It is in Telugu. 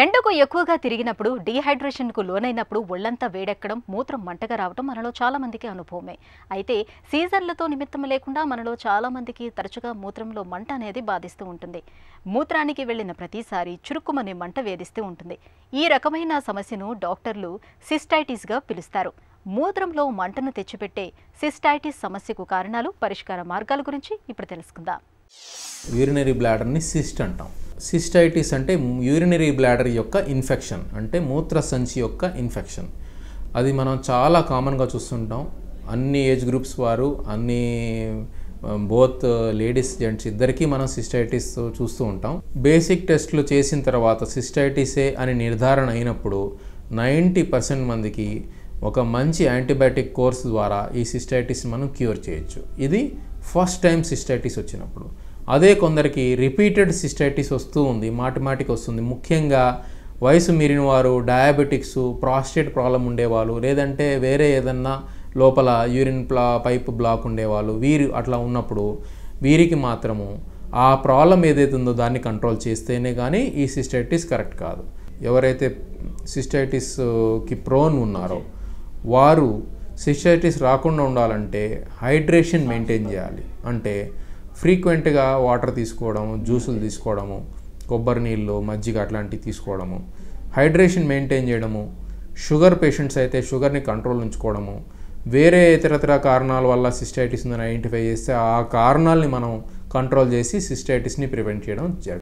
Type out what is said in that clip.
ఎండకు ఎక్కువగా తిరిగినప్పుడు డీహైడ్రేషన్కు లోనైనప్పుడు ఒళ్ళంతా వేడెక్కడం మూత్రం మంటగా రావడం మనలో చాలా మందికి అనుభవమే అయితే సీజన్లతో నిమిత్తం లేకుండా మనలో చాలా మందికి తరచుగా మూత్రంలో మంట అనేది బాధిస్తూ ఉంటుంది మూత్రానికి వెళ్ళిన ప్రతిసారి చురుక్కుమని మంట వేధిస్తూ ఉంటుంది ఈ రకమైన సమస్యను డాక్టర్లు సిస్టైటిస్గా పిలుస్తారు మూత్రంలో మంటను తెచ్చిపెట్టే సిస్టైటిస్ సమస్యకు కారణాలు పరిష్కార మార్గాల గురించి ఇప్పుడు తెలుసుకుందాం యూరినరీ బ్లాడర్ని సిస్ట్ అంటాం సిస్టైటిస్ అంటే యూరినరీ బ్లాడర్ యొక్క ఇన్ఫెక్షన్ అంటే మూత్ర సంచి యొక్క ఇన్ఫెక్షన్ అది మనం చాలా కామన్గా చూస్తుంటాం అన్ని ఏజ్ గ్రూప్స్ వారు అన్ని బోత్ లేడీస్ జెంట్స్ ఇద్దరికీ మనం సిస్టైటిస్ చూస్తూ ఉంటాం బేసిక్ టెస్ట్లు చేసిన తర్వాత సిస్టైటిసే అని నిర్ధారణ అయినప్పుడు నైంటీ పర్సెంట్ మందికి ఒక మంచి యాంటీబయాటిక్ కోర్స్ ద్వారా ఈ సిస్టైటిస్ మనం క్యూర్ చేయొచ్చు ఇది ఫస్ట్ టైం సిస్టైటిస్ వచ్చినప్పుడు అదే కొందరికి రిపీటెడ్ సిస్టైటిస్ వస్తూ ఉంది మాటిమాటికి వస్తుంది ముఖ్యంగా వయసు మీరిన వారు డయాబెటిక్స్ ప్రాస్టేట్ ప్రాబ్లం ఉండేవాళ్ళు లేదంటే వేరే ఏదన్నా లోపల యూరిన్ ప్లా పైప్ బ్లాక్ ఉండేవాళ్ళు వీరు అట్లా ఉన్నప్పుడు వీరికి మాత్రము ఆ ప్రాబ్లం ఏదైతే ఉందో దాన్ని కంట్రోల్ చేస్తేనే కానీ ఈ సిస్టైటిస్ కరెక్ట్ కాదు ఎవరైతే సిస్టైటిస్కి ప్రోన్ ఉన్నారో వారు సిస్టైటిస్ రాకుండా ఉండాలంటే హైడ్రేషన్ మెయింటైన్ చేయాలి అంటే ఫ్రీక్వెంట్గా వాటర్ తీసుకోవడము జ్యూసులు తీసుకోవడము కొబ్బరి నీళ్ళు మజ్జిగ అట్లాంటివి తీసుకోవడము హైడ్రేషన్ మెయింటైన్ చేయడము షుగర్ పేషెంట్స్ అయితే షుగర్ని కంట్రోల్ ఉంచుకోవడము వేరే ఇతరతర కారణాల వల్ల సిస్టైటిస్ ఐడెంటిఫై చేస్తే ఆ కారణాలని మనం కంట్రోల్ చేసి సిస్టైటిస్ని ప్రివెంట్ చేయడం జరుగుతుంది